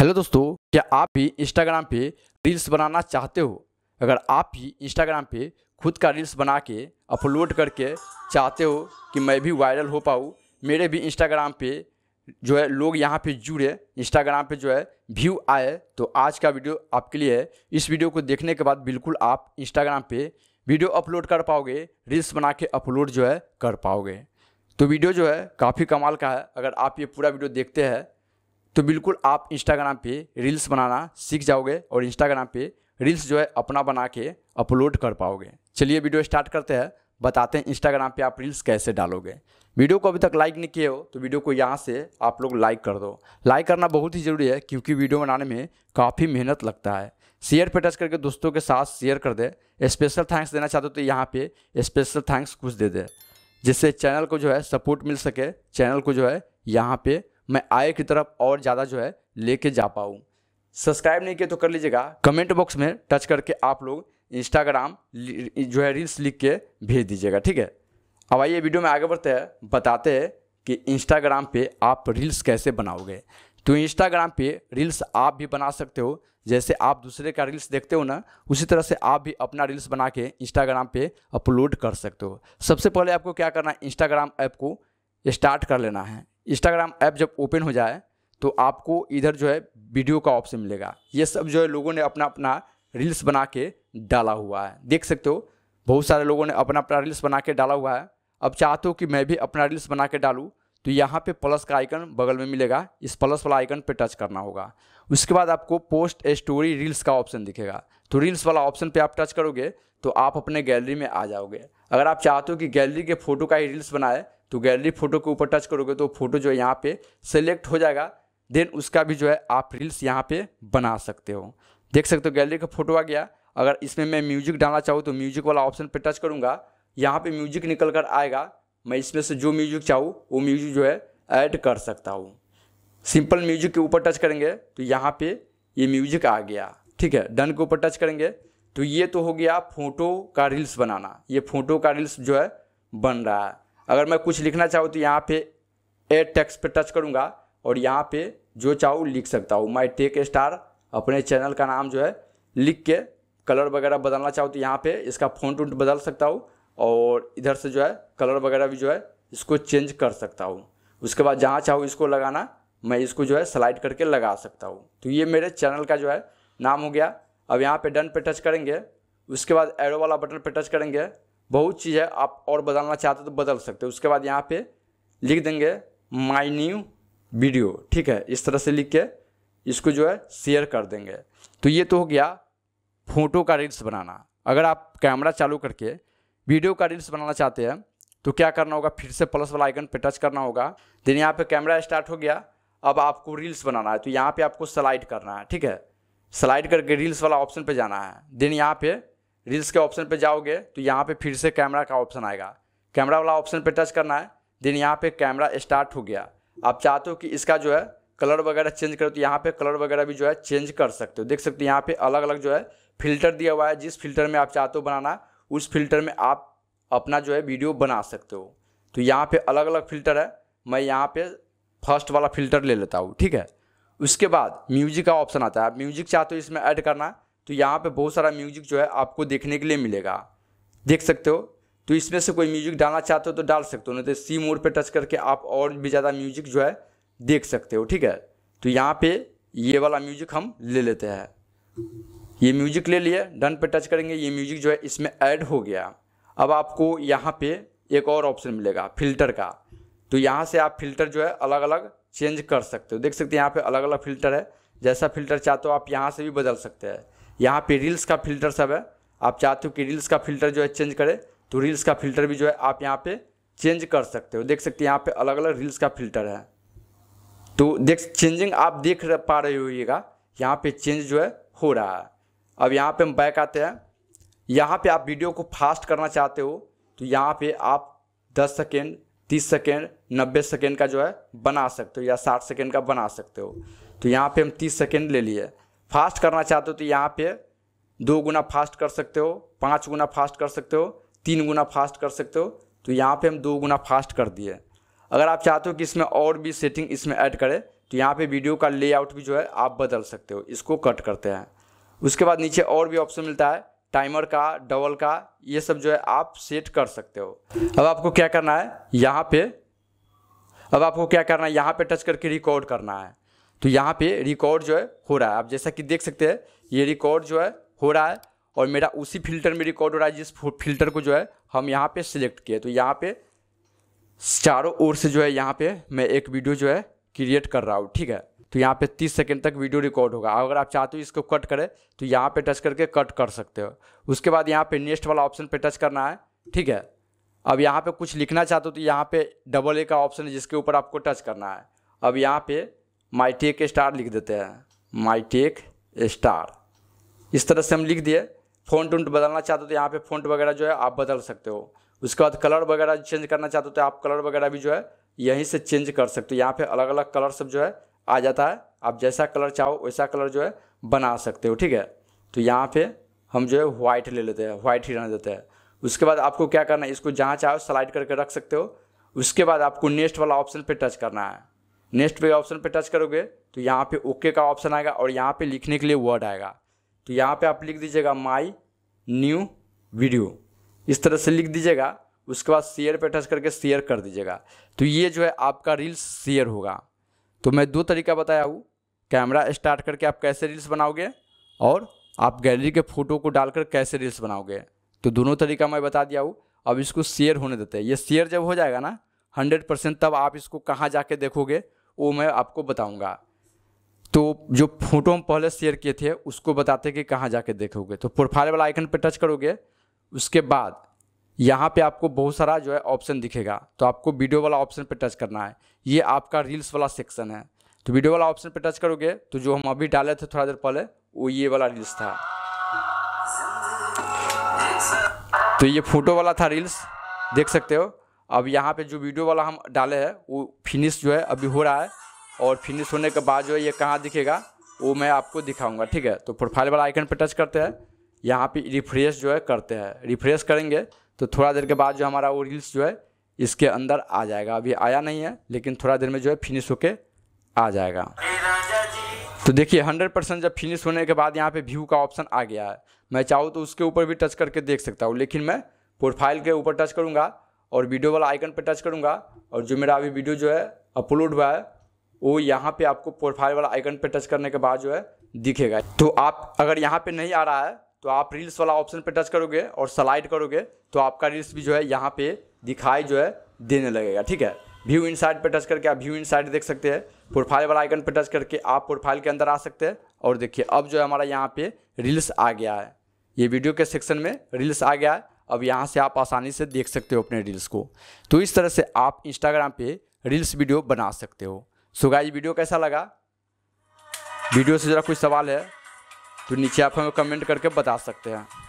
hello दोस्तों क्या आप भी इंस्टाग्राम पे रील्स बनाना चाहते हो अगर आप भी इंस्टाग्राम पे खुद का रील्स बना के अपलोड करके चाहते हो कि मैं भी वायरल हो पाऊँ मेरे भी इंस्टाग्राम पे जो है लोग यहाँ पे जुड़े इंस्टाग्राम पे जो है व्यू आए तो आज का वीडियो आपके लिए है इस वीडियो को देखने के बाद बिल्कुल आप इंस्टाग्राम पर वीडियो अपलोड कर पाओगे रील्स बना के अपलोड जो है कर पाओगे तो वीडियो जो है काफ़ी कमाल का है अगर आप ये पूरा वीडियो देखते हैं तो बिल्कुल आप इंस्टाग्राम पे रील्स बनाना सीख जाओगे और इंस्टाग्राम पे रील्स जो है अपना बना के अपलोड कर पाओगे चलिए वीडियो स्टार्ट करते हैं बताते हैं इंस्टाग्राम पे आप रील्स कैसे डालोगे वीडियो को अभी तक लाइक नहीं किए हो तो वीडियो को यहाँ से आप लोग लाइक कर दो लाइक करना बहुत ही ज़रूरी है क्योंकि वीडियो बनाने में काफ़ी मेहनत लगता है शेयर पे टच करके दोस्तों के साथ शेयर कर दे स्पेशल थैंक्स देना चाहते हो तो यहाँ पे स्पेशल थैंक्स कुछ दे दे जिससे चैनल को जो है सपोर्ट मिल सके चैनल को जो है यहाँ पे मैं आगे की तरफ और ज़्यादा जो है लेके जा पाऊँ सब्सक्राइब नहीं किया तो कर लीजिएगा कमेंट बॉक्स में टच करके आप लोग इंस्टाग्राम जो है रील्स लिख के भेज दीजिएगा ठीक है अब आइए वीडियो में आगे बढ़ते हैं बताते हैं कि इंस्टाग्राम पे आप रील्स कैसे बनाओगे तो इंस्टाग्राम पे रील्स आप भी बना सकते हो जैसे आप दूसरे का रील्स देखते हो ना उसी तरह से आप भी अपना रील्स बना के इंस्टाग्राम पे अपलोड कर सकते हो सबसे पहले आपको क्या करना है इंस्टाग्राम ऐप को स्टार्ट कर लेना है इंस्टाग्राम ऐप जब ओपन हो जाए तो आपको इधर जो है वीडियो का ऑप्शन मिलेगा ये सब जो है लोगों ने अपना अपना रील्स बना के डाला हुआ है देख सकते हो बहुत सारे लोगों ने अपना अपना रील्स बना के डाला हुआ है अब चाहते हो कि मैं भी अपना रील्स बना के डालूँ तो यहाँ पे प्लस का आइकन बगल में मिलेगा इस प्लस वाला आइकन पे टच करना होगा उसके बाद आपको पोस्ट स्टोरी रील्स का ऑप्शन दिखेगा तो रील्स वाला ऑप्शन पे आप टच करोगे तो आप अपने गैलरी में आ जाओगे अगर आप चाहते हो कि गैलरी के फोटो का ही रील्स बनाए तो गैलरी फोटो के ऊपर टच करोगे तो फोटो जो है यहाँ पे सेलेक्ट हो जाएगा देन उसका भी जो है आप रील्स यहाँ पे बना सकते हो देख सकते हो गैलरी का फोटो आ गया अगर इसमें मैं म्यूजिक डालना चाहूँ तो म्यूजिक वाला ऑप्शन पर टच करूँगा यहाँ पर म्यूजिक निकल कर आएगा मैं इसमें से जो म्यूजिक चाहूँ वो म्यूजिक जो है ऐड कर सकता हूँ सिंपल म्यूजिक के ऊपर टच करेंगे तो यहाँ पर ये म्यूजिक आ गया ठीक है डन के ऊपर टच करेंगे तो ये तो हो गया फोटो का रील्स बनाना ये फोटो का रील्स जो है बन रहा है अगर मैं कुछ लिखना चाहूँ तो यहाँ पे एड टेक्स पे टच करूँगा और यहाँ पे जो चाहूँ लिख सकता हूँ माई टेक स्टार अपने चैनल का नाम जो है लिख के कलर वगैरह बदलना चाहूँ तो यहाँ पे इसका फ़ॉन्ट उन्ट बदल सकता हूँ और इधर से जो है कलर वगैरह भी जो है इसको चेंज कर सकता हूँ उसके बाद जहाँ चाहूँ इसको लगाना मैं इसको जो है स्लाइड करके लगा सकता हूँ तो ये मेरे चैनल का जो है नाम हो गया अब यहाँ पे डन पे टच करेंगे उसके बाद एरो वाला बटन पे टच करेंगे बहुत चीज़ है आप और बदलना चाहते हो तो बदल सकते हो उसके बाद यहाँ पे लिख देंगे माई न्यू वीडियो ठीक है इस तरह से लिख के इसको जो है शेयर कर देंगे तो ये तो हो गया फोटो का रील्स बनाना अगर आप कैमरा चालू करके वीडियो का रील्स बनाना चाहते हैं तो क्या करना होगा फिर से प्लस वाला आइकन पे टच करना होगा देन यहाँ पे कैमरा स्टार्ट हो गया अब आपको रील्स बनाना है तो यहाँ पे आपको स्लाइड करना है ठीक है स्लाइड करके रील्स वाला ऑप्शन पे जाना है देन यहाँ पे रील्स के ऑप्शन पर जाओगे तो यहाँ पर फिर से कैमरा का ऑप्शन आएगा कैमरा वाला ऑप्शन पर टच करना है देन यहाँ पर कैमरा स्टार्ट हो गया आप चाहते हो कि इसका जो है कलर वगैरह चेंज करो तो यहाँ पे कलर वगैरह भी जो है चेंज कर सकते हो देख सकते हो यहाँ पे अलग अलग जो है फिल्टर दिया हुआ है जिस फिल्टर में आप चाहते हो बनाना उस फिल्टर में आप अपना जो है वीडियो बना सकते हो तो यहाँ पे अलग अलग फिल्टर है मैं यहाँ पे फर्स्ट वाला फिल्टर ले लेता हूँ ठीक है उसके बाद म्यूजिक का ऑप्शन आता है आप म्यूजिक चाहते हो इसमें ऐड करना तो यहाँ पे बहुत सारा म्यूजिक जो है आपको देखने के लिए मिलेगा देख सकते हो तो इसमें से कोई म्यूजिक डालना चाहते हो तो डाल सकते हो नहीं तो सी मोड पे टच करके आप और भी ज़्यादा म्यूजिक जो है देख सकते हो ठीक है तो यहाँ पे ये वाला म्यूजिक हम ले लेते हैं ये म्यूजिक ले लिए डन पे टच करेंगे ये म्यूजिक जो है इसमें ऐड हो गया अब आपको यहाँ पे एक और ऑप्शन मिलेगा फिल्टर का तो यहाँ से आप फिल्टर जो है अलग अलग चेंज कर सकते हो देख सकते हैं यहाँ पे अलग अलग फिल्टर है जैसा फिल्टर चाहते हो आप यहाँ से भी बदल सकते हैं यहाँ पे रील्स का फिल्टर सब है आप चाहते हो कि रील्स का फिल्टर जो है चेंज करें तो रील्स का फिल्टर भी जो है आप यहाँ पे चेंज कर सकते हो देख सकते हैं यहाँ पे अलग अलग रील्स का फिल्टर है तो देख चेंजिंग आप देख पा रहे होइएगा यहाँ पे चेंज जो है हो रहा है अब यहाँ पे हम बैक आते हैं यहाँ पे आप वीडियो को फास्ट करना चाहते हो तो यहाँ पे आप 10 सेकेंड 30 सेकेंड 90 सेकेंड का जो है बना सकते हो या 60 सेकेंड का बना सकते हो तो यहाँ पे हम 30 सेकेंड ले लिए फास्ट करना चाहते हो तो यहाँ पे दो गुना फास्ट कर सकते हो पाँच गुना फास्ट कर सकते हो तीन गुना फास्ट कर सकते हो तो यहाँ पे हम दो गुना फास्ट कर दिए अगर आप चाहते हो कि इसमें और भी सेटिंग इसमें ऐड करें तो यहाँ पे वीडियो का लेआउट भी जो है आप बदल सकते हो इसको कट करते हैं उसके बाद नीचे और भी ऑप्शन मिलता है टाइमर का डबल का ये सब जो है आप सेट कर सकते हो अब आपको क्या करना है यहाँ पे अब आपको क्या करना है यहाँ पे टच करके रिकॉर्ड करना है तो यहाँ पे रिकॉर्ड जो है हो रहा है आप जैसा कि देख सकते हैं ये रिकॉर्ड जो है हो रहा है और मेरा उसी फिल्टर में रिकॉर्ड हो रहा है जिस फिल्टर को जो है हम यहाँ पे सिलेक्ट किए तो यहाँ पे चारों ओर से जो है यहाँ पे मैं एक वीडियो जो है क्रिएट कर रहा हूँ ठीक है तो यहाँ पे 30 सेकंड तक वीडियो रिकॉर्ड होगा अगर आप चाहते हो इसको कट करें तो यहाँ पे टच करके कट कर सकते हो उसके बाद यहाँ पे नेक्स्ट वाला ऑप्शन पे टच करना है ठीक है अब यहाँ पे कुछ लिखना चाहते हो तो यहाँ पे डबल ए का ऑप्शन है जिसके ऊपर आपको टच करना है अब यहाँ पे माई टेक स्टार लिख देते हैं माई टेक स्टार इस तरह से हम लिख दिए फ़ॉन्ट उन्ट बदलना चाहते हो तो यहाँ पे फ़ॉन्ट वगैरह जो है आप बदल सकते हो उसके बाद कलर वगैरह चेंज करना चाहते हो तो आप कलर वगैरह भी जो है यहीं से चेंज कर सकते हो यहाँ पे अलग अलग कलर सब जो है आ जाता है आप जैसा कलर चाहो वैसा कलर जो है बना सकते हो ठीक है तो यहाँ पे हम जो है वाइट ले लेते हैं वाइट ही रहने देते हैं उसके बाद आपको क्या करना है इसको जहाँ चाहो स्लाइड करके रख सकते हो उसके बाद आपको नेक्स्ट वाला ऑप्शन पर टच करना है नेक्स्ट पे ऑप्शन पे टच करोगे तो यहाँ पे ओके का ऑप्शन आएगा और यहाँ पे लिखने के लिए वर्ड आएगा तो यहाँ पे आप लिख दीजिएगा माई न्यू वीडियो इस तरह से लिख दीजिएगा उसके बाद शेयर पे टच करके शेयर कर दीजिएगा तो ये जो है आपका रील्स शेयर होगा तो मैं दो तरीका बताया हूँ कैमरा स्टार्ट करके आप कैसे रील्स बनाओगे और आप गैलरी के फ़ोटो को डालकर कैसे रील्स बनाओगे तो दोनों तरीका मैं बता दिया हूँ अब इसको शेयर होने देते हैं ये शेयर जब हो जाएगा ना हंड्रेड परसेंट तब आप इसको कहाँ जाके देखोगे वो मैं आपको बताऊँगा तो जो फोटो हम पहले शेयर किए थे उसको बताते कि कहाँ जाके देखोगे तो प्रोफाइल वाला आइकन पर टच करोगे उसके बाद यहाँ पे आपको बहुत सारा जो है ऑप्शन दिखेगा तो आपको वीडियो वाला ऑप्शन पर टच करना है ये आपका रील्स वाला सेक्शन है तो वीडियो वाला ऑप्शन पर टच करोगे तो जो हम अभी डाले थे थोड़ा देर पहले वो ये वाला रील्स था तो ये फोटो वाला था रील्स देख सकते हो अब यहाँ पे जो वीडियो वाला हम डाले हैं वो फिनिश जो है अभी हो रहा है और फिनिश होने के बाद जो है ये कहाँ दिखेगा वो मैं आपको दिखाऊंगा ठीक है तो प्रोफाइल वाला आइकन पर टच करते हैं यहाँ पे रिफ्रेश जो है करते हैं रिफ्रेश करेंगे तो थोड़ा देर के बाद जो हमारा वो रील्स जो है इसके अंदर आ जाएगा अभी आया नहीं है लेकिन थोड़ा देर में जो है फिनिश होके आ जाएगा तो देखिए हंड्रेड परसेंट जब फिनिश होने के बाद यहाँ पर व्यू का ऑप्शन आ गया है मैं चाहूँ तो उसके ऊपर भी टच करके देख सकता हूँ लेकिन मैं प्रोफाइल के ऊपर टच करूँगा और वीडियो वाला आइकन पर टच करूँगा और जो मेरा अभी वीडियो जो है अपलोड हुआ है वो यहाँ पे आपको प्रोफाइल वाला आइकन पर टच करने के बाद जो है दिखेगा तो आप अगर यहाँ पे नहीं आ रहा है तो आप रील्स वाला ऑप्शन पर टच करोगे और स्लाइड करोगे तो आपका रील्स भी जो है यहाँ पे दिखाई जो है देने लगेगा ठीक है व्यू इन पर टच करके आप व्यू इन देख सकते हैं प्रोफाइल वाला आइकन पर टच करके आप प्रोफाइल के अंदर आ सकते हैं और देखिए अब जो है हमारा यहाँ पे रील्स आ गया है ये वीडियो के सेक्शन में रील्स आ गया है अब यहाँ से आप आसानी से देख सकते हो अपने रील्स को तो इस तरह से आप इंस्टाग्राम पे रील्स वीडियो बना सकते हो सो वीडियो कैसा लगा वीडियो से ज़रा कोई सवाल है तो नीचे आप हमें कमेंट करके बता सकते हैं